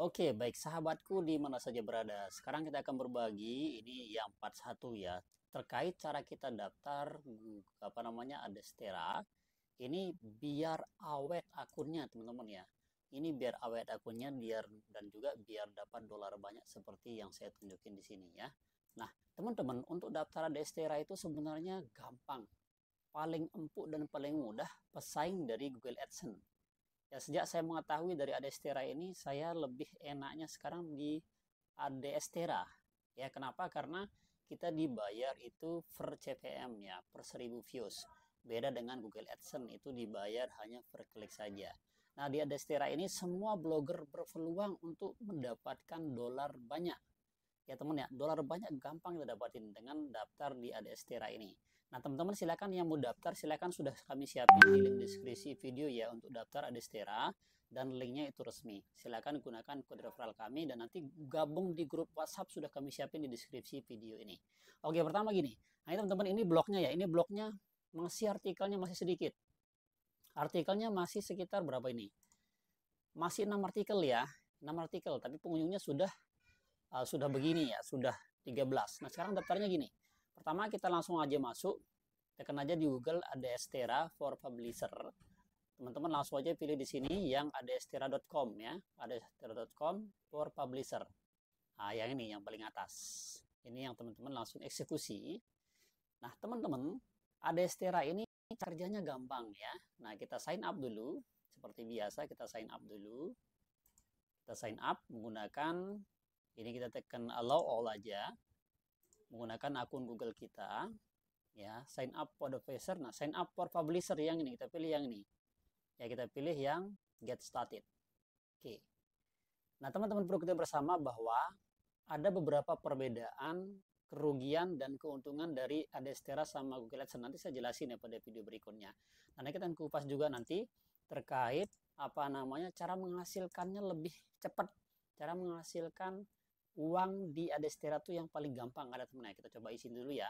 Oke, baik sahabatku di mana saja berada. Sekarang kita akan berbagi ini yang part 1 ya terkait cara kita daftar mm, apa namanya Adestera. Ini biar awet akunnya teman-teman ya. Ini biar awet akunnya biar dan juga biar dapat dolar banyak seperti yang saya tunjukin di sini ya. Nah, teman-teman untuk daftar Adestera itu sebenarnya gampang. Paling empuk dan paling mudah pesaing dari Google AdSense ya sejak saya mengetahui dari Adestera ini saya lebih enaknya sekarang di Adestera ya kenapa karena kita dibayar itu per CPM ya per 1000 views beda dengan Google AdSense itu dibayar hanya per klik saja nah di Adestera ini semua blogger berpeluang untuk mendapatkan dolar banyak ya teman ya dolar banyak gampang kita dapatin dengan daftar di Adestera ini Nah, teman-teman silakan yang mau daftar silakan sudah kami siapin di link deskripsi video ya untuk daftar Adestera dan linknya itu resmi. Silakan gunakan kode referral kami dan nanti gabung di grup WhatsApp sudah kami siapin di deskripsi video ini. Oke, pertama gini. Nah, teman-teman ini blognya ya. Ini blognya masih artikelnya masih sedikit. Artikelnya masih sekitar berapa ini? Masih enam artikel ya. enam artikel, tapi pengunjungnya sudah uh, sudah begini ya, sudah 13. Nah, sekarang daftarnya gini. Pertama kita langsung aja masuk, tekan aja di Google ada Estera for Publisher. Teman-teman langsung aja pilih di sini yang ada estera.com ya, ada estera.com for Publisher. Nah, yang ini yang paling atas. Ini yang teman-teman langsung eksekusi. Nah, teman-teman, ada Estera ini kerjanya gampang ya. Nah, kita sign up dulu. Seperti biasa, kita sign up dulu. Kita sign up menggunakan, ini kita tekan allow all aja menggunakan akun Google kita ya sign up for the publisher nah sign up for publisher yang ini kita pilih yang ini ya kita pilih yang get started oke nah teman-teman perlu kita bersama bahwa ada beberapa perbedaan kerugian dan keuntungan dari Adestera sama Google AdSense nanti saya jelasin ya pada video berikutnya nah, nanti kita akan kupas juga nanti terkait apa namanya cara menghasilkannya lebih cepat cara menghasilkan uang di Adestera tuh yang paling gampang ada temennya. Kita coba isi dulu ya.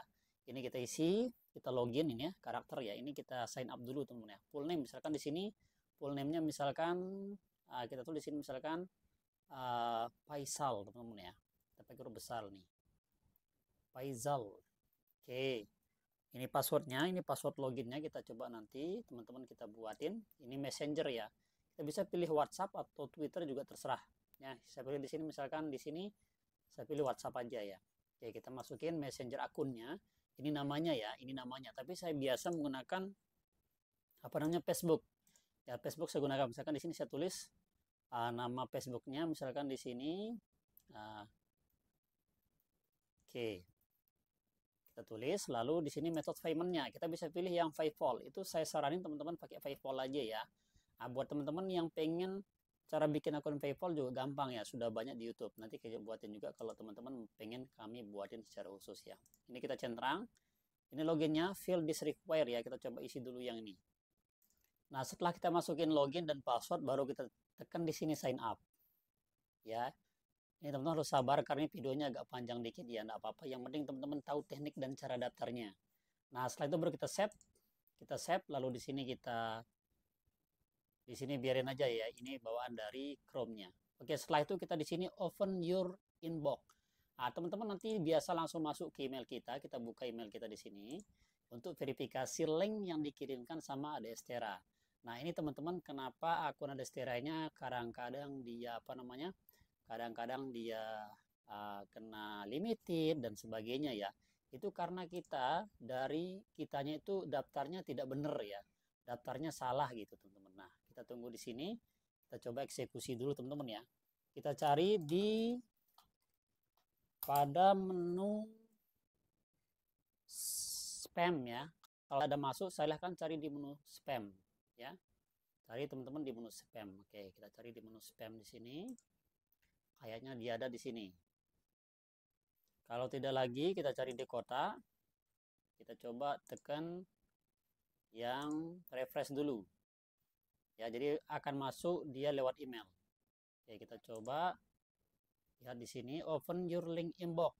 Ini kita isi, kita login ini ya, karakter ya. Ini kita sign up dulu temennya. Full name misalkan di sini full name-nya misalkan uh, kita tulis ini misalkan uh, Faisal teman-teman ya. Kita pakai huruf besar nih. Faisal. Oke. Okay. Ini passwordnya, ini password loginnya kita coba nanti teman-teman kita buatin. Ini messenger ya. Kita bisa pilih WhatsApp atau Twitter juga terserah. Ya, saya pilih di sini misalkan di sini saya pilih WhatsApp aja ya oke kita masukin messenger akunnya ini namanya ya ini namanya tapi saya biasa menggunakan apa namanya Facebook ya Facebook saya gunakan misalkan di sini saya tulis uh, nama Facebooknya misalkan di sini uh, oke okay. kita tulis lalu di sini metode paymentnya kita bisa pilih yang Paypal itu saya saranin teman-teman pakai Paypal aja ya nah, buat teman-teman yang pengen Cara bikin akun PayPal juga gampang ya, sudah banyak di YouTube. Nanti kita buatin juga kalau teman-teman pengen kami buatin secara khusus ya. Ini kita centang. Ini loginnya fill this require ya, kita coba isi dulu yang ini. Nah, setelah kita masukin login dan password baru kita tekan di sini sign up. Ya. Ini teman-teman harus sabar karena videonya agak panjang dikit ya, enggak apa-apa. Yang penting teman-teman tahu teknik dan cara daftarnya. Nah, setelah itu baru kita save. Kita save lalu di sini kita di sini biarin aja ya, ini bawaan dari Chrome-nya. Oke, setelah itu kita di sini open your inbox. Nah, teman-teman nanti biasa langsung masuk ke email kita, kita buka email kita di sini untuk verifikasi link yang dikirimkan sama Adestera. Nah, ini teman-teman kenapa akun adaestera-nya kadang-kadang dia apa namanya? Kadang-kadang dia uh, kena limited dan sebagainya ya. Itu karena kita dari kitanya itu daftarnya tidak benar ya. Daftarnya salah gitu, teman-teman. Nah, kita tunggu di sini kita coba eksekusi dulu teman-teman ya kita cari di pada menu spam ya kalau ada masuk silahkan cari di menu spam ya cari teman-teman di menu spam oke kita cari di menu spam di sini kayaknya dia ada di sini kalau tidak lagi kita cari di kota kita coba tekan yang refresh dulu ya jadi akan masuk dia lewat email ya kita coba lihat di sini open your link inbox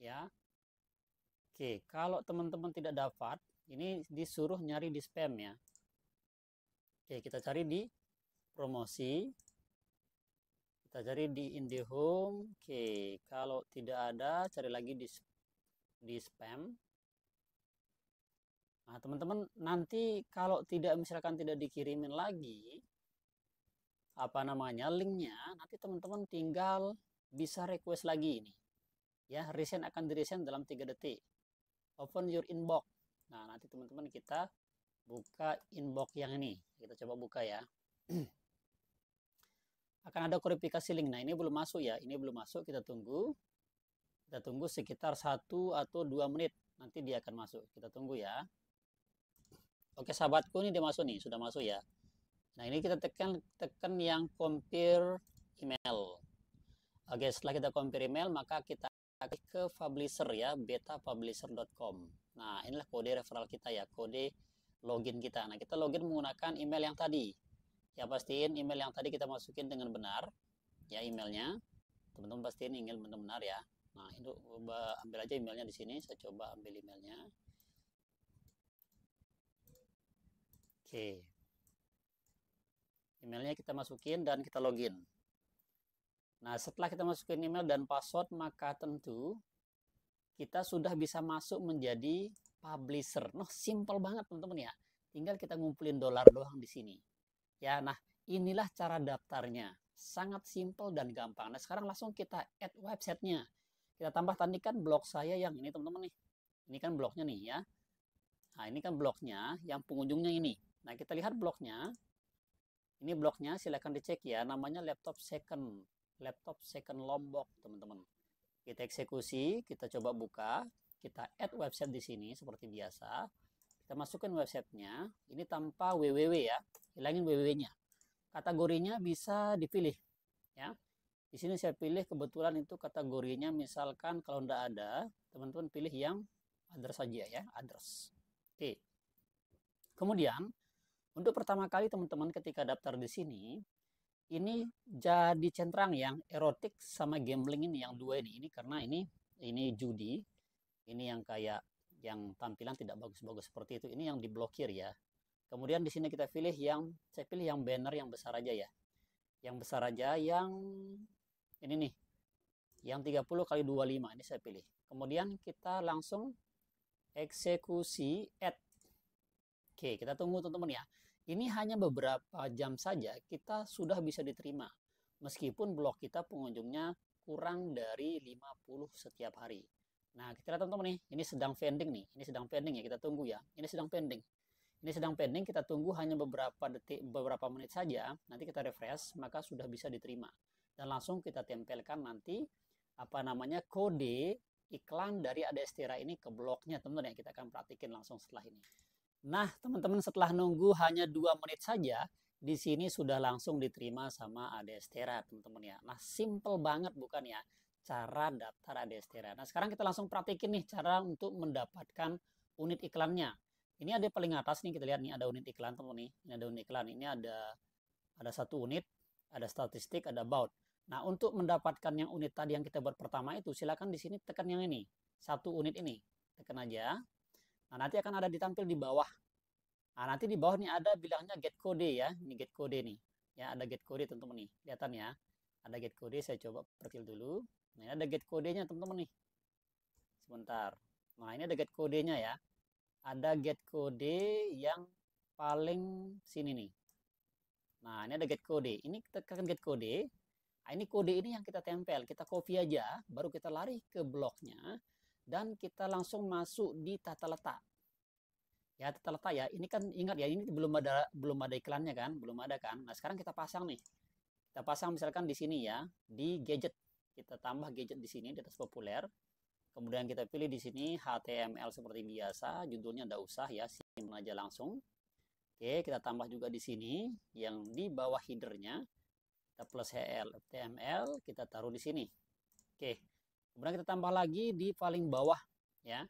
ya oke kalau teman-teman tidak dapat ini disuruh nyari di spam ya oke kita cari di promosi kita cari di IndiHome oke kalau tidak ada cari lagi di di spam Nah, teman-teman nanti kalau tidak misalkan tidak dikirimin lagi apa namanya linknya, nanti teman-teman tinggal bisa request lagi ini. Ya, resend akan di resend dalam 3 detik. Open your inbox. Nah, nanti teman-teman kita buka inbox yang ini. Kita coba buka ya. akan ada verifikasi link. Nah, ini belum masuk ya. Ini belum masuk, kita tunggu. Kita tunggu sekitar satu atau dua menit. Nanti dia akan masuk. Kita tunggu ya. Oke, sahabatku ini dia masuk nih, sudah masuk ya. Nah, ini kita tekan tekan yang compare email. Oke, setelah kita compare email, maka kita klik ke publisher ya, betapublisher.com. Nah, inilah kode referral kita ya, kode login kita. Nah, kita login menggunakan email yang tadi. Ya, pastiin email yang tadi kita masukin dengan benar ya emailnya. Teman-teman pastiin email benar-benar ya. Nah, itu ambil aja emailnya di sini. Saya coba ambil emailnya. Oke. Emailnya kita masukin dan kita login. Nah, setelah kita masukin email dan password, maka tentu kita sudah bisa masuk menjadi publisher. Noh, simple banget teman-teman ya. Tinggal kita ngumpulin dolar doang di sini. Ya, nah inilah cara daftarnya. Sangat simple dan gampang. Nah, sekarang langsung kita add websitenya. Kita tambah tadi kan blog saya yang ini teman-teman nih. Ini kan blognya nih ya. Nah, ini kan blognya yang pengunjungnya ini. Nah, kita lihat bloknya. Ini bloknya, silahkan dicek ya. Namanya laptop second. Laptop second Lombok, teman-teman. Kita eksekusi, kita coba buka. Kita add website di sini seperti biasa. Kita masukkan websitenya. Ini tanpa www ya. Hilangin www-nya. Kategorinya bisa dipilih. ya. Di sini saya pilih kebetulan itu kategorinya misalkan kalau tidak ada, teman-teman pilih yang address saja ya, address. Oke. Kemudian untuk pertama kali teman-teman ketika daftar di sini, ini hmm. jadi centrang yang erotik sama gambling ini yang dua ini. Ini karena ini ini judi, ini yang kayak yang tampilan tidak bagus-bagus seperti itu. Ini yang diblokir ya. Kemudian di sini kita pilih yang saya pilih yang banner yang besar aja ya. Yang besar aja yang ini nih. Yang 30 kali 25 ini saya pilih. Kemudian kita langsung eksekusi add. Oke, kita tunggu teman-teman ya. Ini hanya beberapa jam saja kita sudah bisa diterima, meskipun blog kita pengunjungnya kurang dari 50 setiap hari. Nah, kita lihat teman-teman nih, ini sedang pending nih. Ini sedang pending ya, kita tunggu ya. Ini sedang pending. Ini sedang pending, kita tunggu hanya beberapa detik, beberapa menit saja. Nanti kita refresh, maka sudah bisa diterima. Dan langsung kita tempelkan nanti apa namanya kode iklan dari Adestira ini ke blognya teman-teman ya. Kita akan perhatikan langsung setelah ini. Nah, teman-teman setelah nunggu hanya dua menit saja, di sini sudah langsung diterima sama Adestera, teman-teman ya. Nah, simple banget bukan ya cara daftar Adestera. Nah, sekarang kita langsung praktikin nih cara untuk mendapatkan unit iklannya. Ini ada paling atas nih kita lihat nih ada unit iklan teman-teman nih. Ini ada unit iklan, ini ada ada satu unit, ada statistik, ada about. Nah, untuk mendapatkan yang unit tadi yang kita buat pertama itu silakan di sini tekan yang ini. Satu unit ini. Tekan aja. Nah, nanti akan ada ditampil di bawah. Nah, nanti di bawah nih ada bilangnya get code ya. Ini get code nih. Ya, ada get code teman-teman nih. Kelihatan ya. Ada get code. saya coba perkil dulu. Nah, ini ada get kodenya teman-teman nih. Sebentar. Nah, ini ada get kodenya ya. Ada get code yang paling sini nih. Nah, ini ada get code. Ini tekan get code. Nah, ini kode ini yang kita tempel. Kita copy aja, baru kita lari ke bloknya dan kita langsung masuk di tata letak. Ya, tata letak ya. Ini kan ingat ya, ini belum ada belum ada iklannya kan? Belum ada kan? Nah, sekarang kita pasang nih. Kita pasang misalkan di sini ya, di gadget. Kita tambah gadget di sini di atas populer. Kemudian kita pilih di sini HTML seperti biasa, judulnya ndak usah ya, simpan aja langsung. Oke, kita tambah juga di sini yang di bawah headernya. Kita plus HTML, kita taruh di sini. Oke, Kemudian kita tambah lagi di paling bawah ya.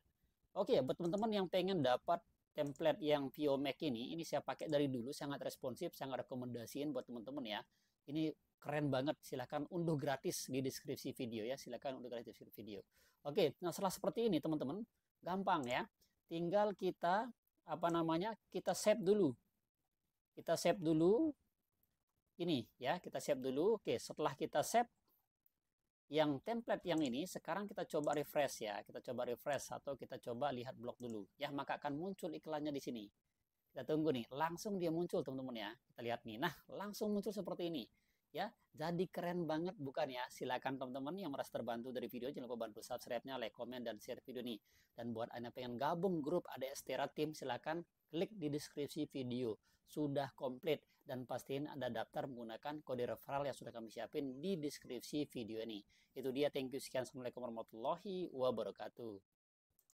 Oke, buat teman-teman yang pengen dapat template yang Mac ini, ini saya pakai dari dulu sangat responsif, sangat rekomendasiin buat teman-teman ya. Ini keren banget, silahkan unduh gratis di deskripsi video ya, silahkan unduh gratis di video. Oke, nah setelah seperti ini teman-teman, gampang ya. Tinggal kita apa namanya? Kita save dulu. Kita save dulu ini ya, kita save dulu. Oke, setelah kita save yang template yang ini sekarang kita coba refresh ya kita coba refresh atau kita coba lihat blog dulu ya maka akan muncul iklannya di sini kita tunggu nih langsung dia muncul teman-teman ya kita lihat nih nah langsung muncul seperti ini ya jadi keren banget bukan ya silakan teman-teman yang merasa terbantu dari video jangan lupa bantu subscribe-nya like comment dan share video ini dan buat anda pengen gabung grup ada Estera Team silakan klik di deskripsi video sudah komplit dan pastiin Anda daftar menggunakan kode referral yang sudah kami siapin di deskripsi video ini. Itu dia, thank you sekian. Assalamualaikum warahmatullahi wabarakatuh.